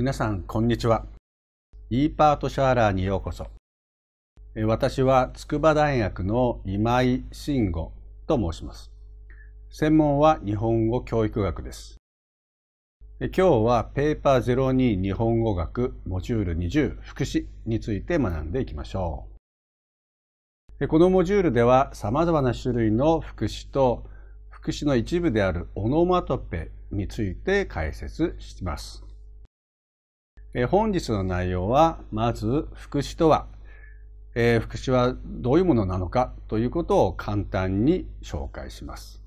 皆さん、こんにちは。e パートシャーラーにようこそ。私は筑波大学の今井慎吾と申します。専門は日本語教育学です。今日はペーパー02日本語学モジュール20福祉について学んでいきましょう。このモジュールでは様々な種類の福祉と福祉の一部であるオノマトペについて解説します。え本日の内容は、まず、福祉とは、え福祉はどういうものなのかということを簡単に紹介します。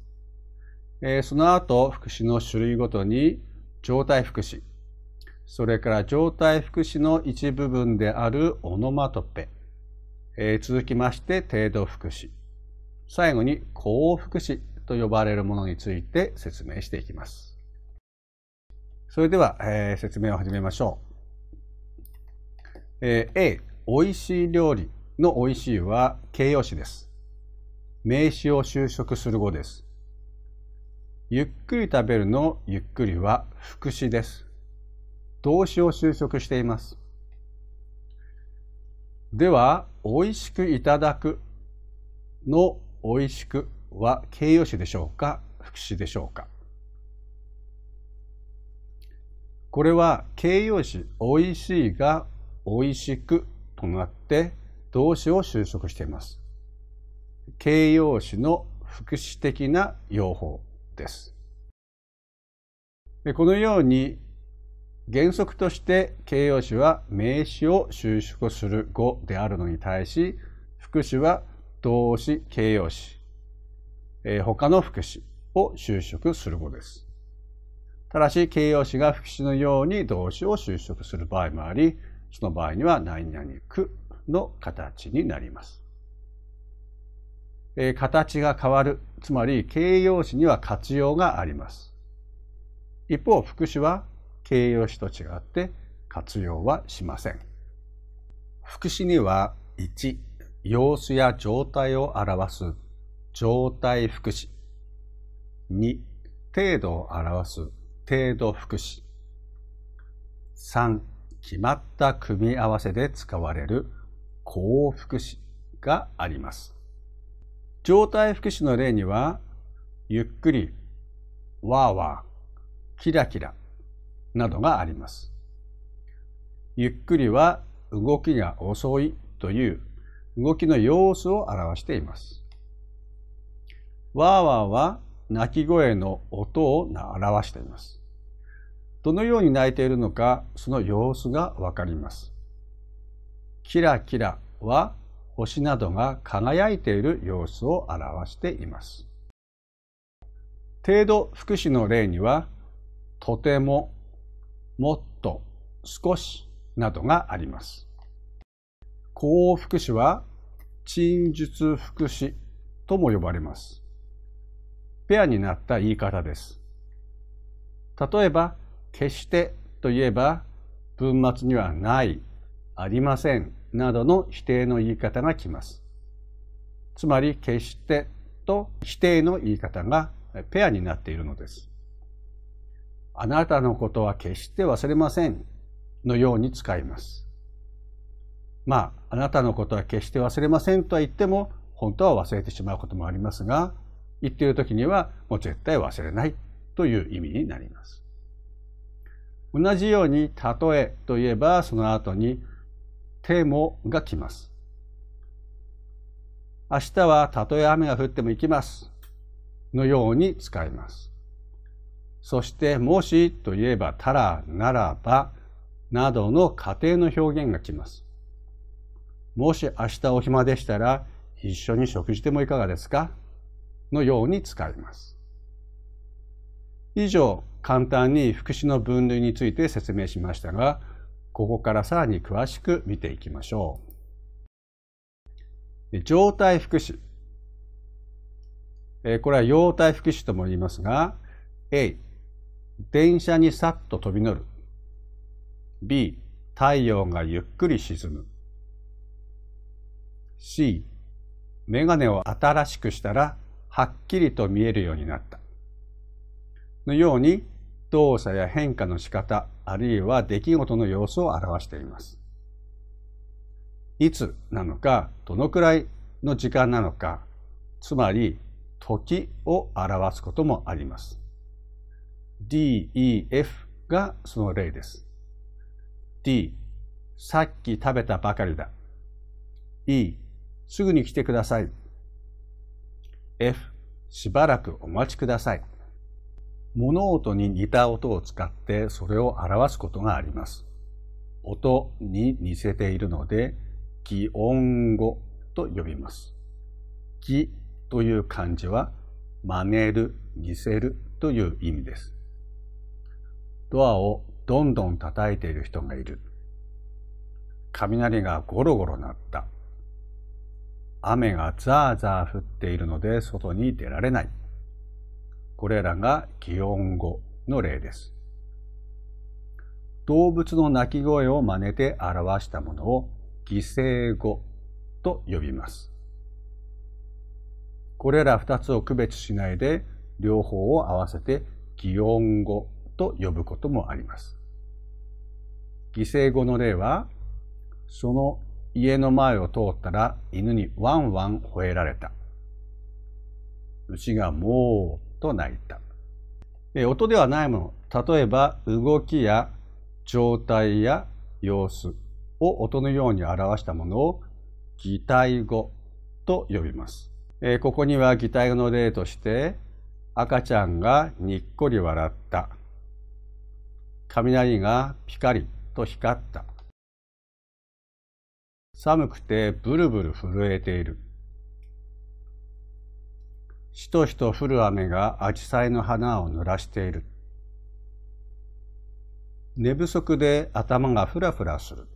えその後、福祉の種類ごとに、状態福祉、それから状態福祉の一部分であるオノマトペ、え続きまして程度福祉、最後に幸福祉と呼ばれるものについて説明していきます。それでは、え説明を始めましょう。えー、A、美味しい料理の美味しいは形容詞です。名詞を修飾する語です。ゆっくり食べるのゆっくりは副詞です。動詞を修飾しています。では、美味しくいただくの美味しくは形容詞でしょうか副詞でしょうかこれは形容詞美味しいが美味しくとなって動詞を修飾しています。形容詞の副詞的な用法です。でこのように原則として形容詞は名詞を修飾する語であるのに対し副詞は動詞形容詞、え他の副詞を修飾する語です。ただし形容詞が副詞のように動詞を修飾する場合もありその場合には何々くの形になります。え形が変わる、つまり形容詞には活用があります。一方、副詞は形容詞と違って活用はしません。副詞には1、様子や状態を表す状態副詞。2、程度を表す程度副詞。3、決まった組み合わせで使われる幸福詞があります。状態福詞の例には、ゆっくり、わーわー、キラキラなどがあります。ゆっくりは動きが遅いという動きの様子を表しています。わーわーは鳴き声の音を表しています。どのように泣いているのかその様子がわかります。キラキラは星などが輝いている様子を表しています。程度福祉の例には、とても、もっと、少しなどがあります。幸福祉は、陳述福祉とも呼ばれます。ペアになった言い方です。例えば、決してといえば文末にはないありませんなどの否定の言い方がきます。つまり決してと否定の言い方がペアになっているのです。あなたのことは決して忘れませんのように使います。まあ、あなたのことは決して忘れませんとは言っても、本当は忘れてしまうこともありますが、言っている時にはもう絶対忘れないという意味になります。同じように、たとえといえば、その後に、てもが来ます。明日はたとえ雨が降っても行きます。のように使います。そして、もしといえば、たら、ならば、などの仮定の表現が来ます。もし明日お暇でしたら、一緒に食事でもいかがですかのように使います。以上、簡単に副詞の分類について説明しましたが、ここからさらに詳しく見ていきましょう。状態副詞。これは様態副詞とも言いますが、A、電車にさっと飛び乗る。B、太陽がゆっくり沈む。C、メガネを新しくしたらはっきりと見えるようになった。のように動作や変化の仕方、あるいは出来事の様子を表しています。いつなのか、どのくらいの時間なのか、つまり時を表すこともあります。DEF がその例です。D、さっき食べたばかりだ。E、すぐに来てください。F、しばらくお待ちください。物音に似た音を使ってそれを表すことがあります。音に似せているので、気音語と呼びます。気という漢字は、真似る、似せるという意味です。ドアをどんどん叩いている人がいる。雷がゴロゴロ鳴った。雨がザーザー降っているので外に出られない。これらが擬音語の例です。動物の鳴き声を真似て表したものを擬声語と呼びます。これら2つを区別しないで両方を合わせて擬音語と呼ぶこともあります。擬声語の例は、その家の前を通ったら犬にワンワン吠えられた。牛がもうと泣いた。音ではないもの、例えば動きや状態や様子を音のように表したものを擬態語と呼びます。ここには擬態語の例として、赤ちゃんがにっこり笑った。雷がピカリと光った。寒くてブルブル震えている。しとしと降る雨がアジサイの花を濡らしている。寝不足で頭がふらふらする。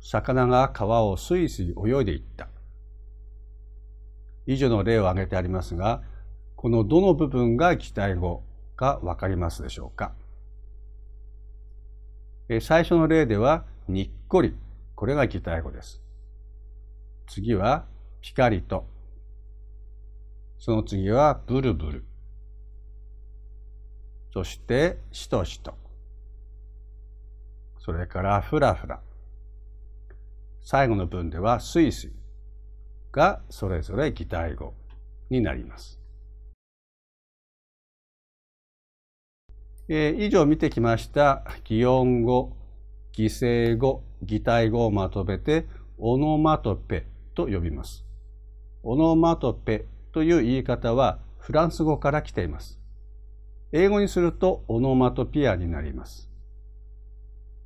魚が川をすいすい泳いでいった。以上の例を挙げてありますが、このどの部分が擬態語かわかりますでしょうか。最初の例では、にっこり。これが擬態語です。次は、ピカリと。その次はブルブル。そして、しとしと。それから、フラフラ。最後の文では、スイスイがそれぞれ擬態語になります。えー、以上見てきました擬音語、擬声語、擬態語をまとめて、オノマトペと呼びます。オノマトペという言い方はフランス語から来ています。英語にするとオノマトピアになります。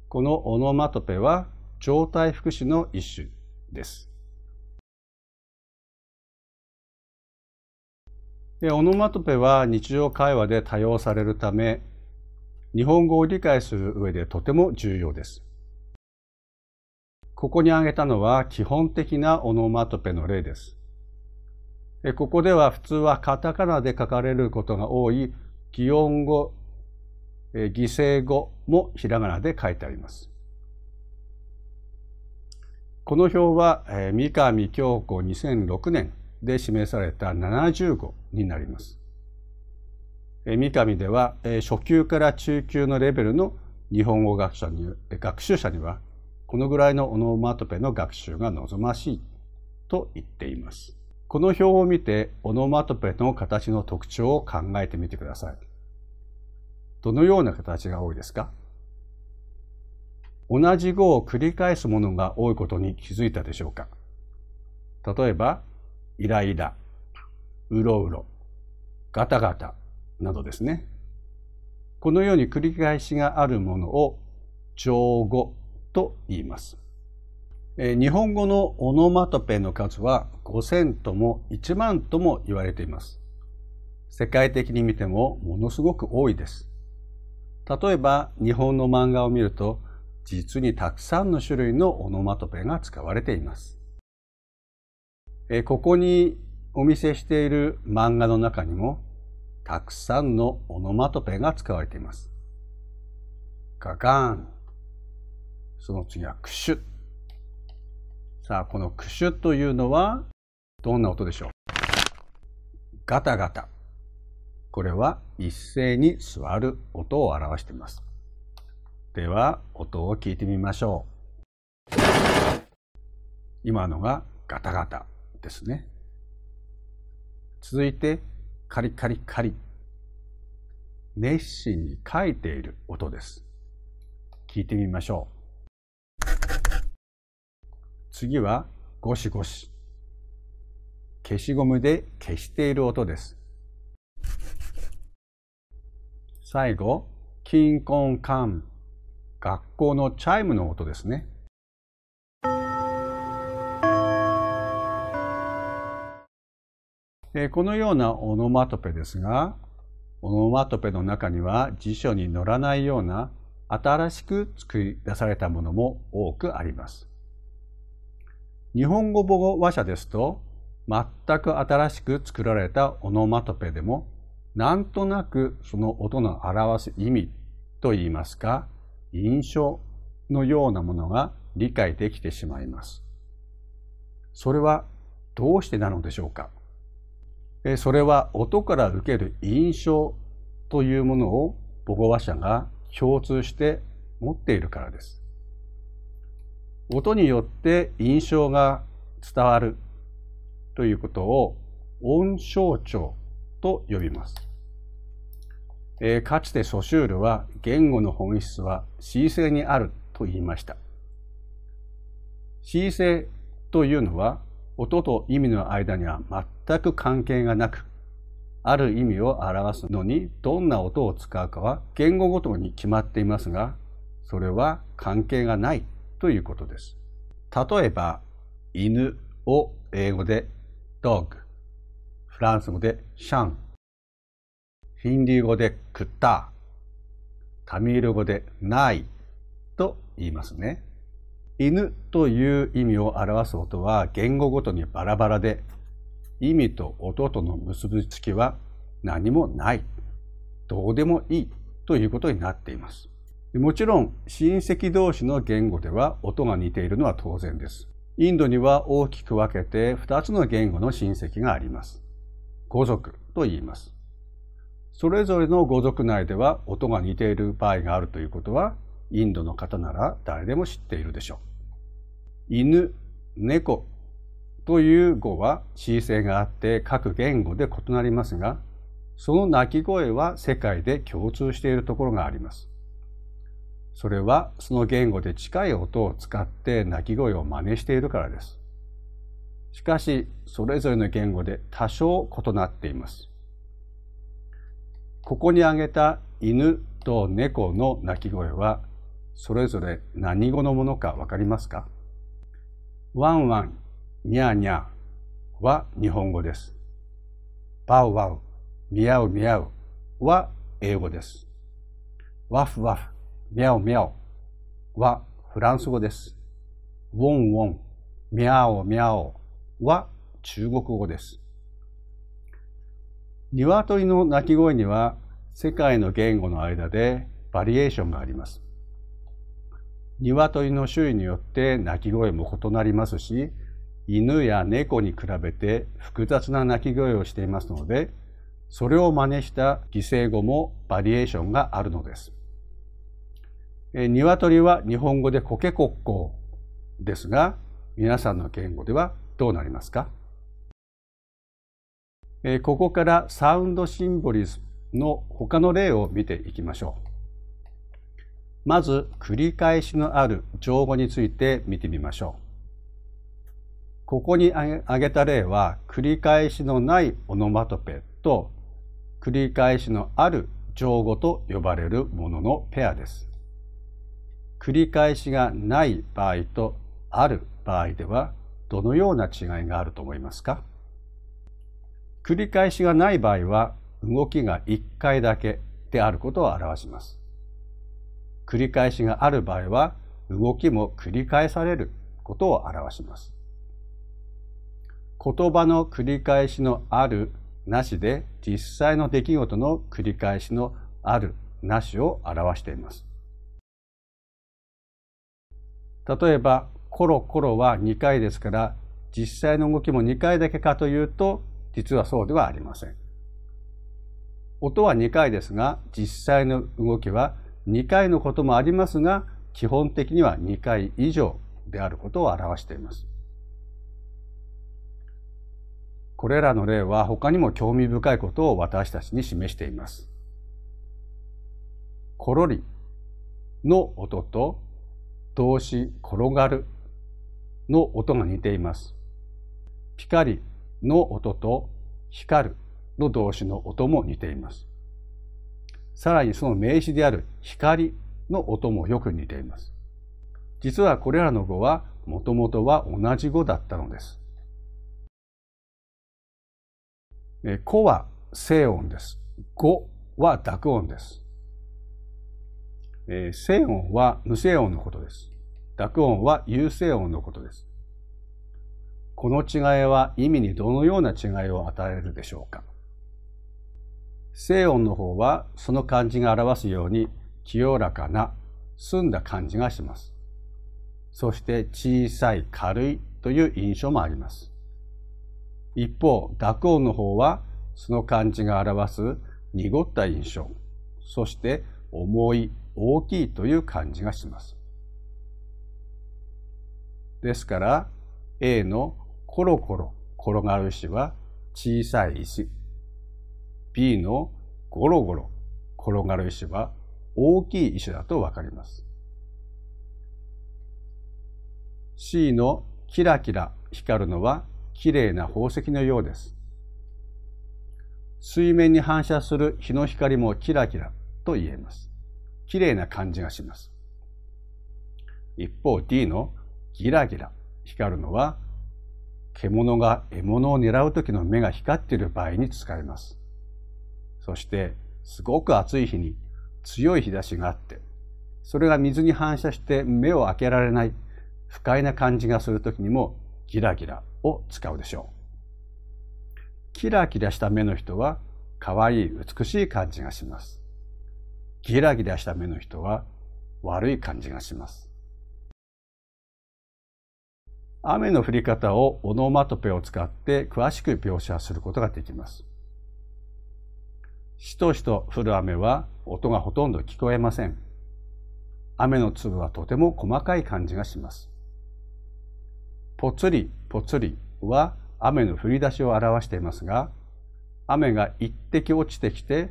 このオノマトペは状態副詞の一種です。でオノマトペは日常会話で多用されるため日本語を理解する上でとても重要です。ここに挙げたのは基本的なオノマトペの例です。ここでは普通はカタカナで書かれることが多い擬音語、擬声語もひらがなで書いてあります。この表は三上京子2006年で示された70語になります。三上では初級から中級のレベルの日本語学者に学習者にはこのぐらいのオノマトペの学習が望ましいと言っています。この表を見てオノマトペの形の特徴を考えてみてください。どのような形が多いですか同じ語を繰り返すものが多いことに気づいたでしょうか例えば、イライラ、うろうろ、ガタガタなどですね。このように繰り返しがあるものを調語と言います。日本語のオノマトペの数は5000とも1万とも言われています。世界的に見てもものすごく多いです。例えば日本の漫画を見ると実にたくさんの種類のオノマトペが使われています。えここにお見せしている漫画の中にもたくさんのオノマトペが使われています。ガガーン。その次はクシュッ。さあこのクシュというのはどんな音でしょうガタガタこれは一斉に座る音を表していますでは音を聞いてみましょう今のがガタガタですね続いてカリカリカリ熱心に書いている音です聞いてみましょう次はゴシゴシ。消しゴムで消している音です。最後、キンコンカン。学校のチャイムの音ですね。えこのようなオノマトペですが、オノマトペの中には辞書に載らないような新しく作り出されたものも多くあります。日本語母語話者ですと全く新しく作られたオノマトペでもなんとなくその音の表す意味といいますか印象のようなものが理解できてしまいます。それはどうしてなのでしょうかそれは音から受ける印象というものを母語話者が共通して持っているからです。音によって印象が伝わるということを音象徴と呼びます。えー、かつてソシュールは言語の本質は恣性にあると言いました。恣性というのは音と意味の間には全く関係がなく、ある意味を表すのにどんな音を使うかは言語ごとに決まっていますが、それは関係がないということです。例えば、犬を英語で dog、フランス語でシャン、ヒンディー語でクッタ、タミール語でないと言いますね。犬という意味を表す音は言語ごとにバラバラで、意味と音との結びつきは何もない、どうでもいいということになっています。もちろん親戚同士の言語では音が似ているのは当然です。インドには大きく分けて2つの言語の親戚があります。語族と言います。それぞれの語族内では音が似ている場合があるということは、インドの方なら誰でも知っているでしょう。犬、猫という語は恣意があって各言語で異なりますが、その鳴き声は世界で共通しているところがあります。それはその言語で近い音を使って鳴き声を真似しているからです。しかし、それぞれの言語で多少異なっています。ここに挙げた犬と猫の鳴き声は、それぞれ何語のものかわかりますかワンワン、ニャーニャーは日本語です。バウワウ、ミヤウミヤウは英語です。ワフワフ、ミャオミャオはフランス語です。ウォンウォン、ミャオミャオは中国語です。鶏の鳴き声には世界の言語の間でバリエーションがあります。鶏の種類によって鳴き声も異なりますし、犬や猫に比べて複雑な鳴き声をしていますので、それを真似した擬声語もバリエーションがあるのです。鶏は日本語でコケコッコですが、皆さんの言語ではどうなりますかここからサウンドシンボリズムの他の例を見ていきましょう。まず、繰り返しのある情語について見てみましょう。ここに挙げた例は、繰り返しのないオノマトペと、繰り返しのある情語と呼ばれるもののペアです。繰り返しがない場合とある場合ではどのような違いがあると思いますか繰り返しがない場合は動きが1回だけであることを表します。繰り返しがある場合は動きも繰り返されることを表します。言葉の繰り返しのあるなしで実際の出来事の繰り返しのあるなしを表しています。例えばコロコロは2回ですから実際の動きも2回だけかというと実はそうではありません。音は2回ですが実際の動きは2回のこともありますが基本的には2回以上であることを表しています。これらの例は他にも興味深いことを私たちに示しています。コロリの音と動詞転がるの音が似ています。ピカリの音と光るの動詞の音も似ています。さらにその名詞である光の音もよく似ています。実はこれらの語はもともとは同じ語だったのです。え、子は正音です。語は濁音です。えー、静音は無声音のことです。濁音は有声音のことです。この違いは意味にどのような違いを与えるでしょうか静音の方はその漢字が表すように清らかな、澄んだ感じがします。そして小さい、軽いという印象もあります。一方、濁音の方はその漢字が表す濁った印象、そして重い、大きいという感じがします。ですから A のコロコロ転がる石は小さい石 B のゴロゴロ転がる石は大きい石だとわかります。C のキラキラ光るのはきれいな宝石のようです。水面に反射する日の光もキラキラと言えます。綺麗な感じがします。一方 D のギラギラ光るのは獣が獲物を狙う時の目が光っている場合に使います。そしてすごく暑い日に強い日差しがあってそれが水に反射して目を開けられない不快な感じがする時にもギラギラを使うでしょう。キラキラした目の人は可愛い美しい感じがします。ギラギラした目の人は悪い感じがします。雨の降り方をオノマトペを使って詳しく描写することができます。しとしと降る雨は音がほとんど聞こえません。雨の粒はとても細かい感じがします。ぽつりぽつりは雨の降り出しを表していますが、雨が一滴落ちてきて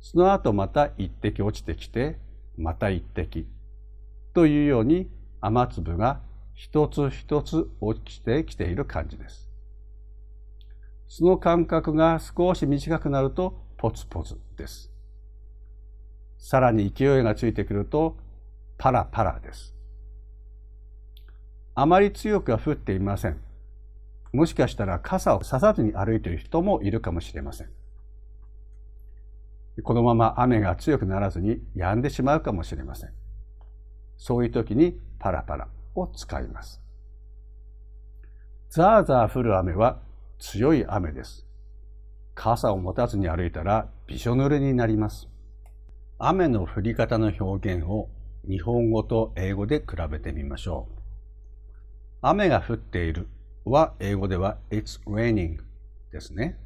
その後また一滴落ちてきて、また一滴。というように雨粒が一つ一つ落ちてきている感じです。その間隔が少し短くなるとポツポツです。さらに勢いがついてくるとパラパラです。あまり強くは降っていません。もしかしたら傘をささずに歩いている人もいるかもしれません。このまま雨が強くならずに止んでしまうかもしれません。そういう時にパラパラを使います。ザーザー降る雨は強い雨です。傘を持たずに歩いたらびしょ濡れになります。雨の降り方の表現を日本語と英語で比べてみましょう。雨が降っているは英語では It's raining ですね。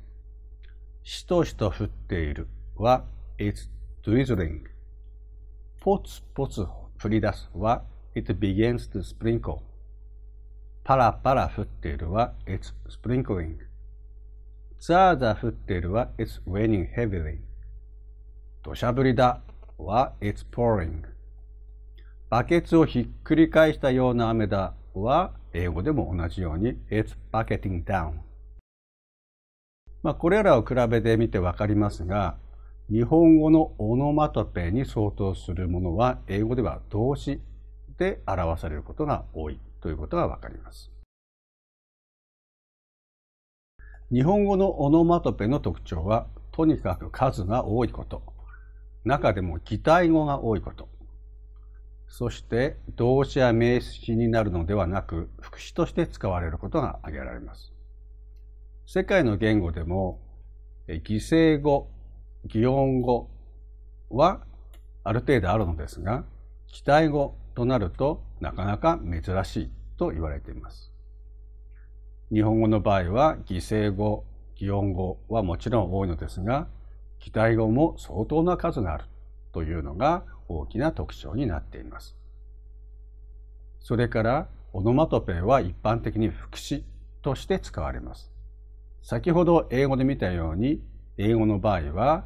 しとしと降っているは It's drizzling ポツポツ降り出すは It begins to sprinkle パラパラ降っているは It's sprinkling ザーザー降っているは It's raining heavily 土砂降りだは It's pouring バケツをひっくり返したような雨だは英語でも同じように It's bucketing down まあこれらを比べてみてわかりますが日本語のオノマトペに相当するものは英語では動詞で表されることが多いということがわかります。日本語のオノマトペの特徴はとにかく数が多いこと、中でも擬態語が多いこと、そして動詞や名詞になるのではなく副詞として使われることが挙げられます。世界の言語でも擬声語擬音語はある程度あるのですが、期待語となるとなかなか珍しいと言われています。日本語の場合は擬声語、擬音語はもちろん多いのですが、期待語も相当な数があるというのが大きな特徴になっています。それからオノマトペは一般的に副詞として使われます。先ほど英語で見たように英語の場合は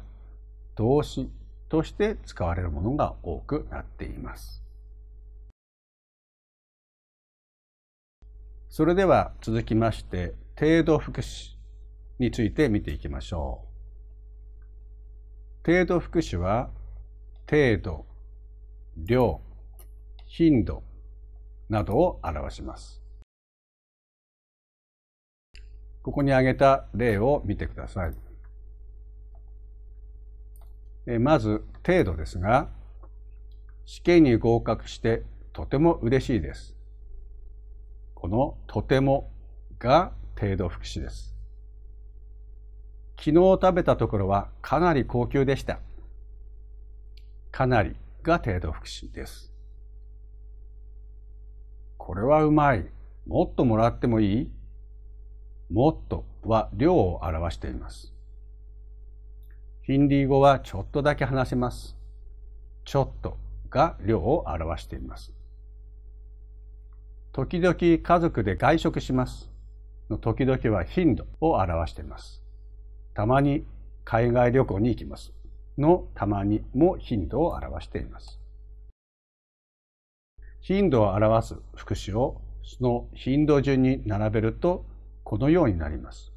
動詞として使われるものが多くなっています。それでは続きまして程度副詞について見ていきましょう。程度副詞は程度、量、頻度などを表します。ここに挙げた例を見てください。まず程度ですが、試験に合格してとても嬉しいです。このとてもが程度福祉です。昨日食べたところはかなり高級でした。かなりが程度福祉です。これはうまい。もっともらってもいいもっとは量を表しています。ヒンディー語はちょっとだけ話せます。ちょっとが量を表しています。時々家族で外食しますの時々は頻度を表しています。たまに海外旅行に行きますのたまにも頻度を表しています。頻度を表す副詞をその頻度順に並べるとこのようになります。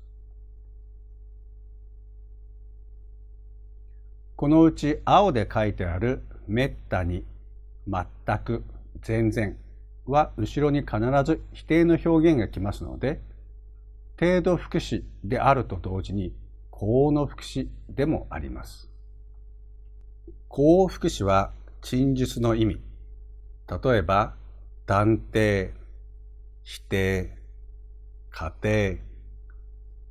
このうち青で書いてある「めったに」「全く」「全然」は後ろに必ず否定の表現がきますので程度福祉であると同時に高の福祉でもあります。高福祉は陳述の意味例えば断定否定仮定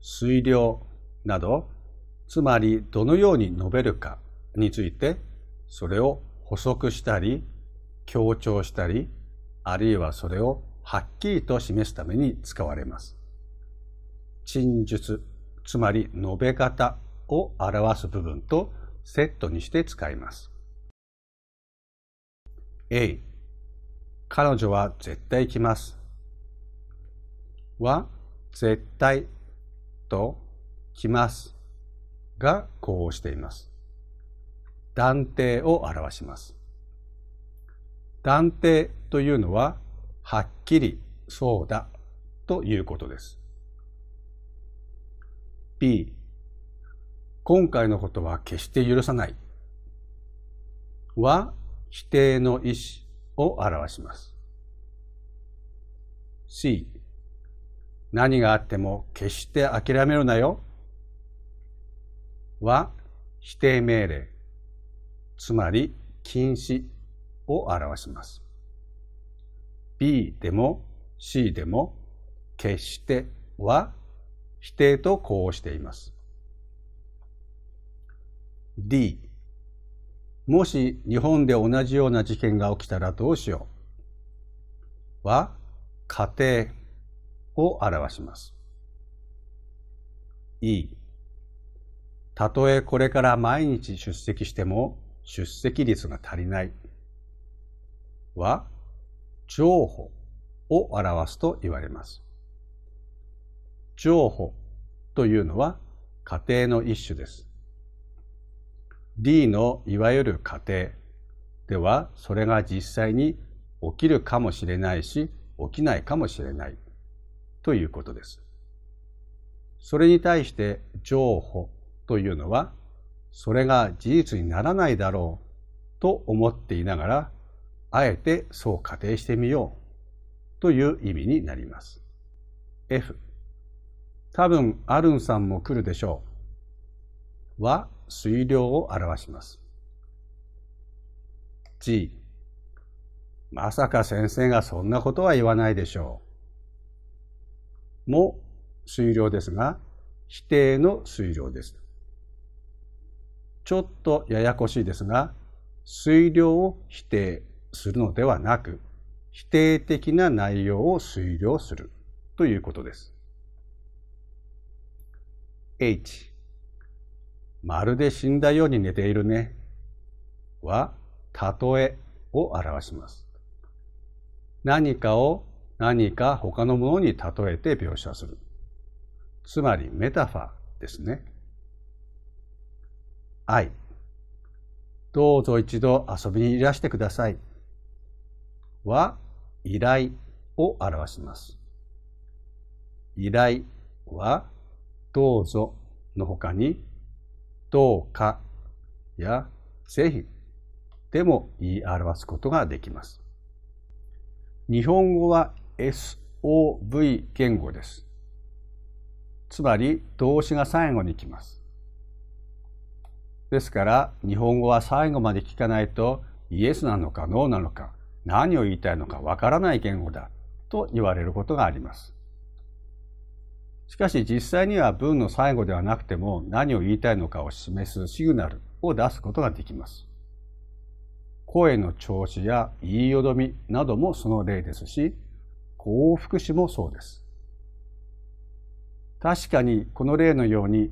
水量などつまりどのように述べるかについてそれを補足したり強調したりあるいはそれをはっきりと示すために使われます。陳述つまり述べ方を表す部分とセットにして使います。A 彼女は絶対来ます。は絶対と来ますが呼応しています。断定を表します。断定というのは、はっきり、そうだ、ということです。B、今回のことは決して許さない。は、否定の意思を表します。C、何があっても決して諦めるなよは否定命令、つまり禁止を表します。B でも C でも決しては否定と呼応しています。D もし日本で同じような事件が起きたらどうしようは仮定を表します。E たとえこれから毎日出席しても出席率が足りないは譲歩を表すと言われます。譲歩というのは家庭の一種です。D のいわゆる家庭ではそれが実際に起きるかもしれないし起きないかもしれないということです。それに対して譲歩というのは、それが事実にならないだろうと思っていながら、あえてそう仮定してみようという意味になります。F 多分アルンさんも来るでしょうは水量を表します。G まさか先生がそんなことは言わないでしょうも水量ですが否定の水量です。ちょっとややこしいですが、推量を否定するのではなく、否定的な内容を推量するということです。H まるで死んだように寝ているねはたとえを表します。何かを何か他のものに例えて描写する。つまりメタファーですね。愛。どうぞ一度遊びにいらしてください。は、依頼を表します。依頼は、どうぞの他に、どうかやぜひでも言い表すことができます。日本語は SOV 言語です。つまり動詞が最後に来ます。ですから日本語は最後まで聞かないとイエスなのかノーなのか何を言いたいのかわからない言語だと言われることがあります。しかし実際には文の最後ではなくても何を言いたいのかを示すシグナルを出すことができます。声の調子や言いよどみなどもその例ですし幸福詞もそうです。確かにこの例のように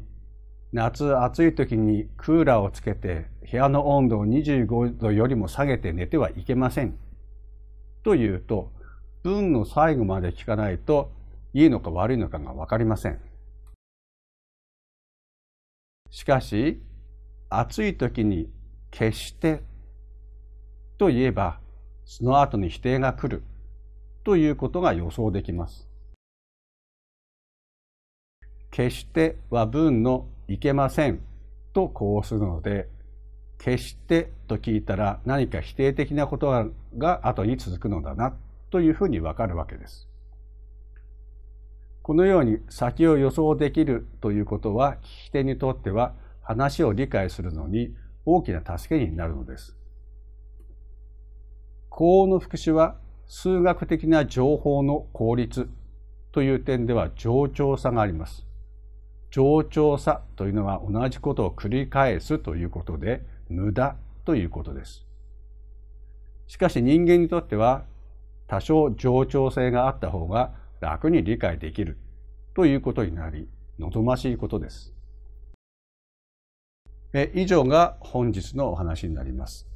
夏暑い時にクーラーをつけて部屋の温度を25度よりも下げて寝てはいけません。というと文の最後まで聞かないといいのか悪いのかが分かりません。しかし暑い時に「決して」と言えばその後に否定が来るということが予想できます。決しては文のいけませんとこうするので決してと聞いたら何か否定的なことが後に続くのだなというふうにわかるわけです。このように先を予想できるということは聞き手にとっては話を理解するのに大きな助けになるのです。高音の副詞は数学的な情報の効率という点では冗長さがあります。冗長さというのは同じことを繰り返すということで無駄ということです。しかし人間にとっては多少冗長性があった方が楽に理解できるということになり望ましいことです。え以上が本日のお話になります。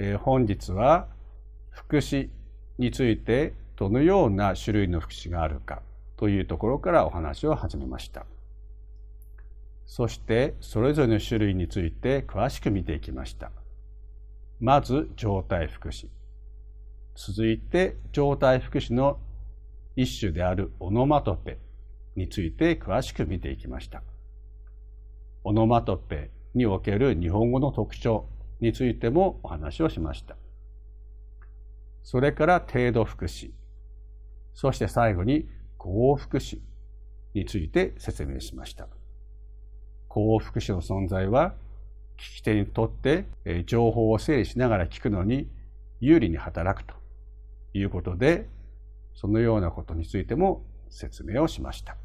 え本日は福祉についてどのような種類の福祉があるかというところからお話を始めました。そしてそれぞれの種類について詳しく見ていきました。まず状態福祉。続いて状態福祉の一種であるオノマトペについて詳しく見ていきました。オノマトペにおける日本語の特徴についてもお話をしました。それから程度福祉。そして最後に合福祉について説明しました。幸福復の存在は聞き手にとって情報を整理しながら聞くのに有利に働くということでそのようなことについても説明をしました。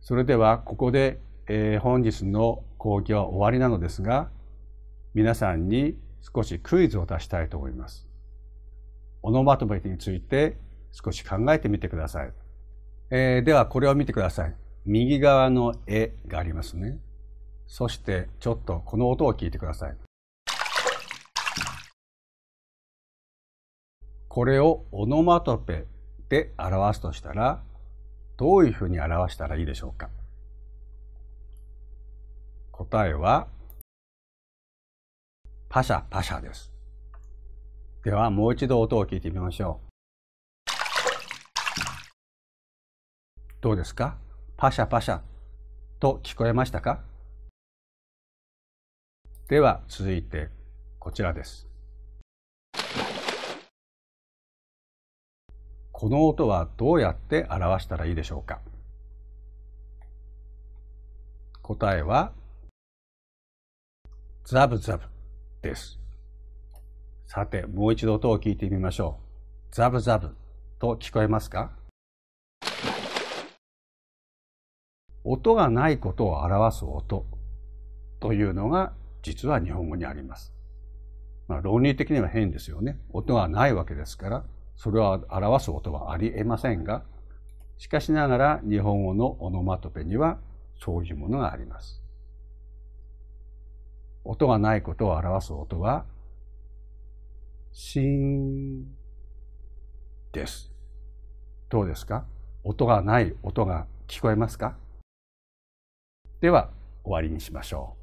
それではここで、え本日の講義は終わりなのですが皆さんに少しクイズを出したいと思います。オノマトペについて少し考えてみてください。えー、ではこれを見てください。右側の絵がありますね。そしてちょっとこの音を聞いてください。これをオノマトペで表すとしたらどういうふうに表したらいいでしょうか答えはパシャパシャです。ではもう一度音を聞いてみましょう。どうですかパシャパシャと聞こえましたかでは続いてこちらです。この音はどうやって表したらいいでしょうか答えはザブザブです。さて、もう一度音を聞いてみましょう。ザブザブと聞こえますか音がないことを表す音というのが実は日本語にあります。まあ、論理的には変ですよね。音はないわけですから、それを表す音はありえませんが、しかしながら日本語のオノマトペにはそういうものがあります。音がないことを表す音は、シーンです。どうですか音がない音が聞こえますかでは終わりにしましょう。